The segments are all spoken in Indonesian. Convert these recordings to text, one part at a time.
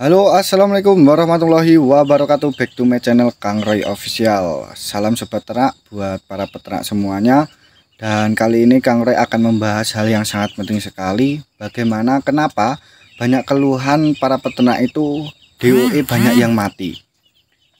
Halo assalamualaikum warahmatullahi wabarakatuh back to my channel Kang Roy Official salam sobat ternak buat para peternak semuanya dan kali ini Kang Roy akan membahas hal yang sangat penting sekali bagaimana kenapa banyak keluhan para peternak itu DOE banyak yang mati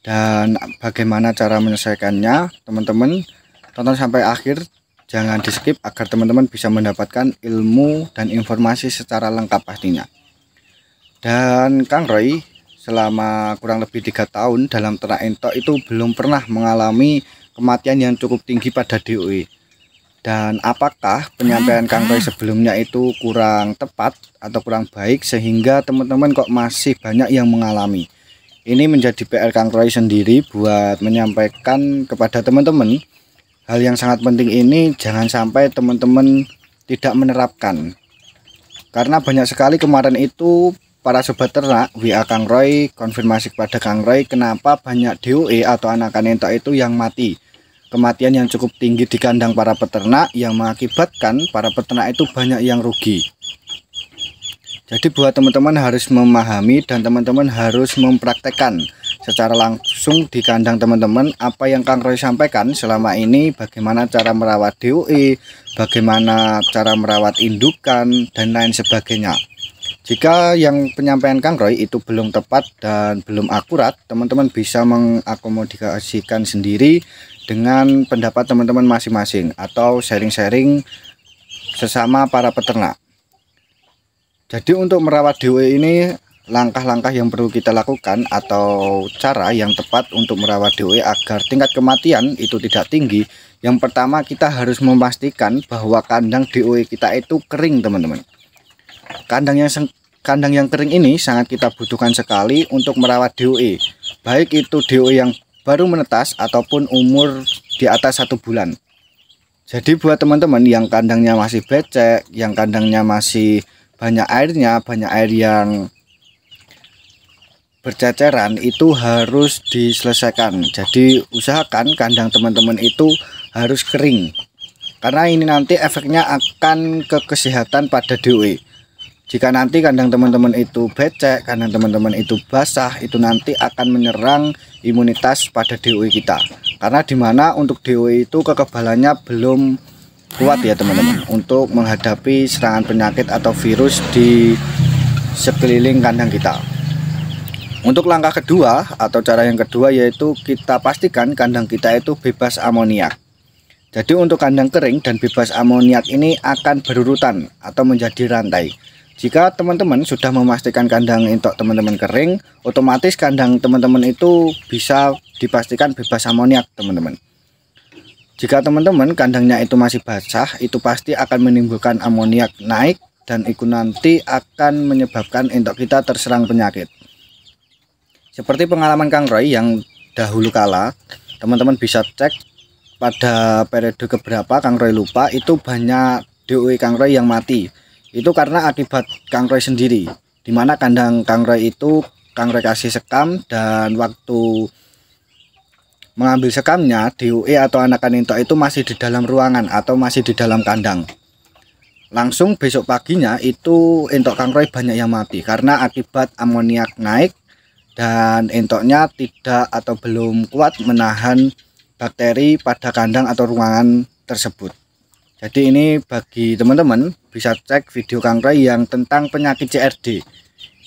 dan bagaimana cara menyelesaikannya teman-teman tonton sampai akhir jangan di skip agar teman-teman bisa mendapatkan ilmu dan informasi secara lengkap pastinya dan Kang Roy selama kurang lebih tiga tahun dalam ternak entok itu belum pernah mengalami kematian yang cukup tinggi pada DOE dan apakah penyampaian Kang Roy sebelumnya itu kurang tepat atau kurang baik sehingga teman-teman kok masih banyak yang mengalami ini menjadi PR Kang Roy sendiri buat menyampaikan kepada teman-teman hal yang sangat penting ini jangan sampai teman-teman tidak menerapkan karena banyak sekali kemarin itu para sobat ternak, WA Kang Roy, konfirmasi kepada Kang Roy kenapa banyak DOE atau anakan entok itu yang mati. Kematian yang cukup tinggi di kandang para peternak yang mengakibatkan para peternak itu banyak yang rugi. Jadi buat teman-teman harus memahami dan teman-teman harus mempraktekkan secara langsung di kandang teman-teman apa yang Kang Roy sampaikan selama ini bagaimana cara merawat DOE, bagaimana cara merawat indukan dan lain sebagainya. Jika yang penyampaian Kang Roy itu belum tepat dan belum akurat, teman-teman bisa mengakomodasikan sendiri dengan pendapat teman-teman masing-masing atau sharing-sharing sesama para peternak. Jadi untuk merawat dewe ini langkah-langkah yang perlu kita lakukan atau cara yang tepat untuk merawat dewe agar tingkat kematian itu tidak tinggi. Yang pertama kita harus memastikan bahwa kandang dewe kita itu kering teman-teman Kandang yang kandang yang kering ini sangat kita butuhkan sekali untuk merawat DOE, baik itu DOE yang baru menetas ataupun umur di atas satu bulan. Jadi buat teman-teman yang kandangnya masih becek, yang kandangnya masih banyak airnya, banyak air yang berceceran itu harus diselesaikan. Jadi usahakan kandang teman-teman itu harus kering. Karena ini nanti efeknya akan ke kesehatan pada DOE. Jika nanti kandang teman-teman itu becek, kandang teman-teman itu basah, itu nanti akan menyerang imunitas pada DOI kita. Karena dimana untuk DOI itu kekebalannya belum kuat ya teman-teman untuk menghadapi serangan penyakit atau virus di sekeliling kandang kita. Untuk langkah kedua atau cara yang kedua yaitu kita pastikan kandang kita itu bebas amoniak. Jadi untuk kandang kering dan bebas amoniak ini akan berurutan atau menjadi rantai. Jika teman-teman sudah memastikan kandang intok teman-teman kering, otomatis kandang teman-teman itu bisa dipastikan bebas amoniak, teman-teman. Jika teman-teman kandangnya itu masih basah, itu pasti akan menimbulkan amoniak naik dan itu nanti akan menyebabkan intok kita terserang penyakit. Seperti pengalaman Kang Roy yang dahulu kala, teman-teman bisa cek pada periode keberapa Kang Roy lupa itu banyak DOE Kang Roy yang mati itu karena akibat Kang Roy sendiri dimana kandang Kang Roy itu Kang Roy kasih sekam dan waktu mengambil sekamnya DUE atau anak entok itu masih di dalam ruangan atau masih di dalam kandang langsung besok paginya itu entok Kang Roy banyak yang mati karena akibat amoniak naik dan entoknya tidak atau belum kuat menahan bakteri pada kandang atau ruangan tersebut. Jadi ini bagi teman-teman bisa cek video Kang Ray yang tentang penyakit CRD.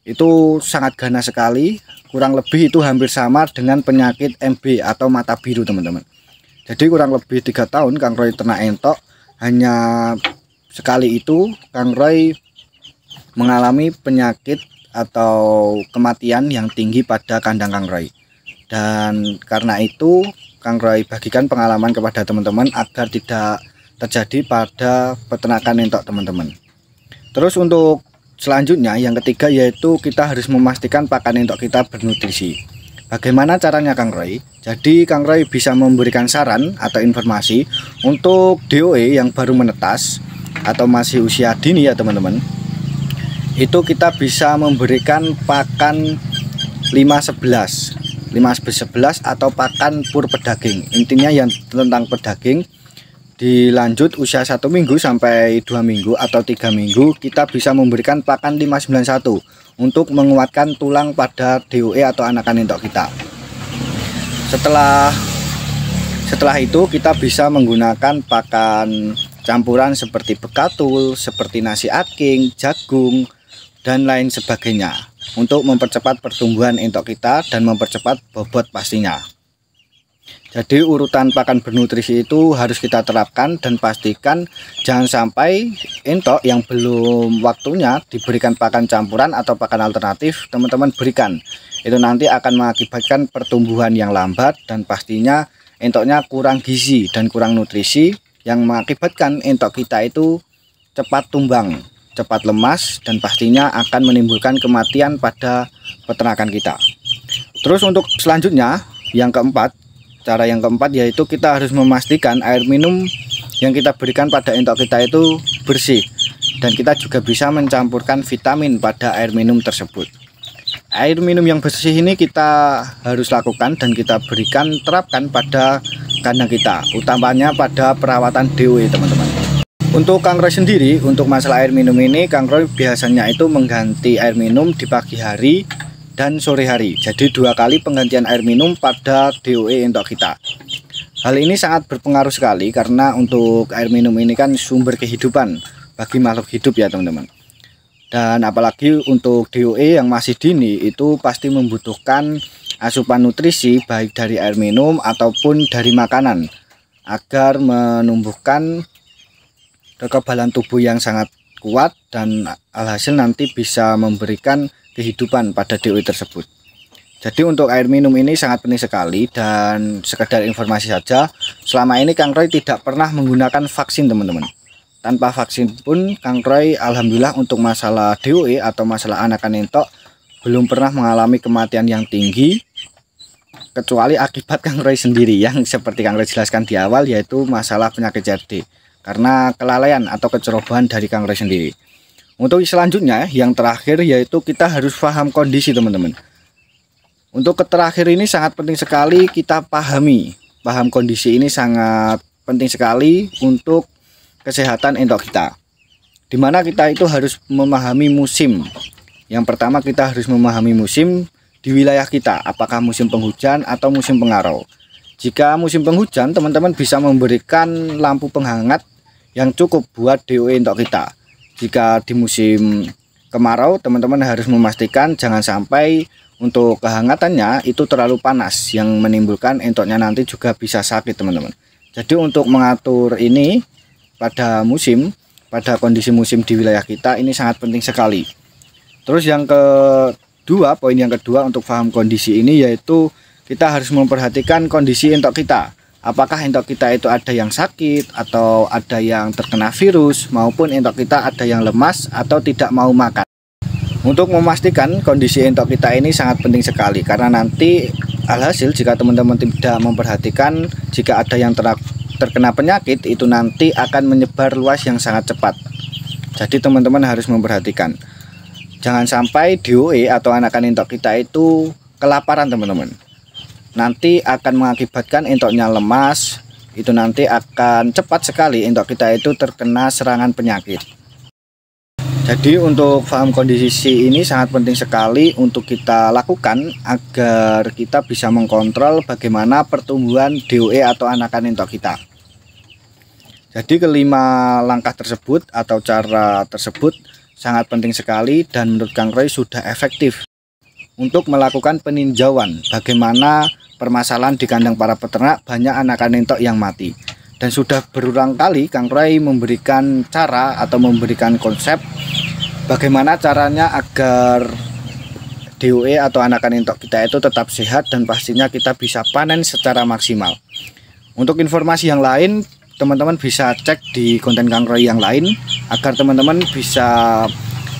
Itu sangat ganas sekali, kurang lebih itu hampir sama dengan penyakit MB atau mata biru teman-teman. Jadi kurang lebih tiga tahun Kang Roy ternak entok hanya sekali itu Kang Roy mengalami penyakit atau kematian yang tinggi pada kandang Kang Roy. Dan karena itu Kang Roy bagikan pengalaman kepada teman-teman agar tidak terjadi pada peternakan entok teman-teman terus untuk selanjutnya yang ketiga yaitu kita harus memastikan pakan entok kita bernutrisi bagaimana caranya Kang Roy jadi Kang Roy bisa memberikan saran atau informasi untuk DOE yang baru menetas atau masih usia dini ya teman-teman itu kita bisa memberikan pakan 511 511 atau pakan pur pedaging intinya yang tentang pedaging dilanjut usia satu minggu sampai dua minggu atau tiga minggu kita bisa memberikan pakan 591 untuk menguatkan tulang pada DOE atau anakan entok kita setelah setelah itu kita bisa menggunakan pakan campuran seperti bekatul seperti nasi aking jagung dan lain sebagainya untuk mempercepat pertumbuhan entok kita dan mempercepat bobot pastinya jadi urutan pakan bernutrisi itu harus kita terapkan dan pastikan jangan sampai entok yang belum waktunya diberikan pakan campuran atau pakan alternatif teman-teman berikan. Itu nanti akan mengakibatkan pertumbuhan yang lambat dan pastinya entoknya kurang gizi dan kurang nutrisi yang mengakibatkan entok kita itu cepat tumbang, cepat lemas dan pastinya akan menimbulkan kematian pada peternakan kita. Terus untuk selanjutnya yang keempat Cara yang keempat yaitu kita harus memastikan air minum yang kita berikan pada entok kita itu bersih dan kita juga bisa mencampurkan vitamin pada air minum tersebut. Air minum yang bersih ini kita harus lakukan dan kita berikan terapkan pada kandang kita, utamanya pada perawatan DW, teman-teman. Untuk Kang Roy sendiri, untuk masalah air minum ini, Kang Roy biasanya itu mengganti air minum di pagi hari dan sore hari. Jadi dua kali penggantian air minum pada DOE untuk kita. Hal ini sangat berpengaruh sekali karena untuk air minum ini kan sumber kehidupan bagi makhluk hidup ya teman-teman. Dan apalagi untuk DOE yang masih dini itu pasti membutuhkan asupan nutrisi baik dari air minum ataupun dari makanan agar menumbuhkan kekebalan tubuh yang sangat kuat dan alhasil nanti bisa memberikan kehidupan pada DOI tersebut. Jadi untuk air minum ini sangat penting sekali dan sekedar informasi saja, selama ini Kang Roy tidak pernah menggunakan vaksin teman-teman. Tanpa vaksin pun Kang Roy alhamdulillah untuk masalah DOE atau masalah anak entok belum pernah mengalami kematian yang tinggi kecuali akibat Kang Roy sendiri yang seperti Kang Roy jelaskan di awal yaitu masalah penyakit jadi karena kelalaian atau kecerobohan dari Kang Roy sendiri. Untuk selanjutnya yang terakhir yaitu kita harus paham kondisi teman-teman. Untuk terakhir ini sangat penting sekali kita pahami. Paham kondisi ini sangat penting sekali untuk kesehatan endok kita. Dimana kita itu harus memahami musim. Yang pertama kita harus memahami musim di wilayah kita, apakah musim penghujan atau musim pengarau. Jika musim penghujan, teman-teman bisa memberikan lampu penghangat yang cukup buat DOE endok kita jika di musim kemarau teman-teman harus memastikan jangan sampai untuk kehangatannya itu terlalu panas yang menimbulkan entoknya nanti juga bisa sakit teman-teman jadi untuk mengatur ini pada musim pada kondisi musim di wilayah kita ini sangat penting sekali terus yang kedua poin yang kedua untuk paham kondisi ini yaitu kita harus memperhatikan kondisi entok kita apakah entok kita itu ada yang sakit atau ada yang terkena virus maupun entok kita ada yang lemas atau tidak mau makan. Untuk memastikan kondisi entok kita ini sangat penting sekali karena nanti alhasil jika teman-teman tidak memperhatikan jika ada yang terkena penyakit itu nanti akan menyebar luas yang sangat cepat. Jadi teman-teman harus memperhatikan. Jangan sampai DOE atau anakan entok kita itu kelaparan teman-teman nanti akan mengakibatkan entoknya lemas itu nanti akan cepat sekali entok kita itu terkena serangan penyakit jadi untuk paham kondisi ini sangat penting sekali untuk kita lakukan agar kita bisa mengkontrol bagaimana pertumbuhan DOE atau anakan entok kita jadi kelima langkah tersebut atau cara tersebut sangat penting sekali dan menurut Kang Roy sudah efektif untuk melakukan peninjauan bagaimana permasalahan di kandang para peternak banyak anakan entok yang mati. Dan sudah berulang kali Kang Roy memberikan cara atau memberikan konsep bagaimana caranya agar DOE atau anakan entok kita itu tetap sehat dan pastinya kita bisa panen secara maksimal. Untuk informasi yang lain, teman-teman bisa cek di konten Kang Roy yang lain agar teman-teman bisa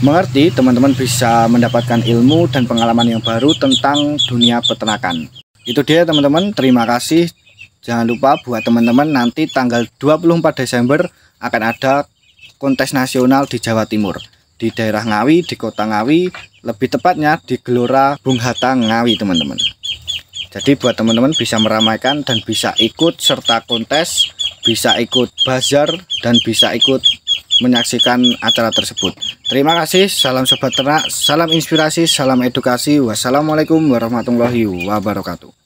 mengerti, teman-teman bisa mendapatkan ilmu dan pengalaman yang baru tentang dunia peternakan itu dia teman-teman terima kasih jangan lupa buat teman-teman nanti tanggal 24 Desember akan ada kontes nasional di Jawa Timur di daerah Ngawi di kota Ngawi lebih tepatnya di Gelora Bung Hatta Ngawi teman-teman jadi buat teman-teman bisa meramaikan dan bisa ikut serta kontes bisa ikut bazar dan bisa ikut menyaksikan acara tersebut Terima kasih, salam sobat ternak, salam inspirasi, salam edukasi. Wassalamualaikum warahmatullahi wabarakatuh.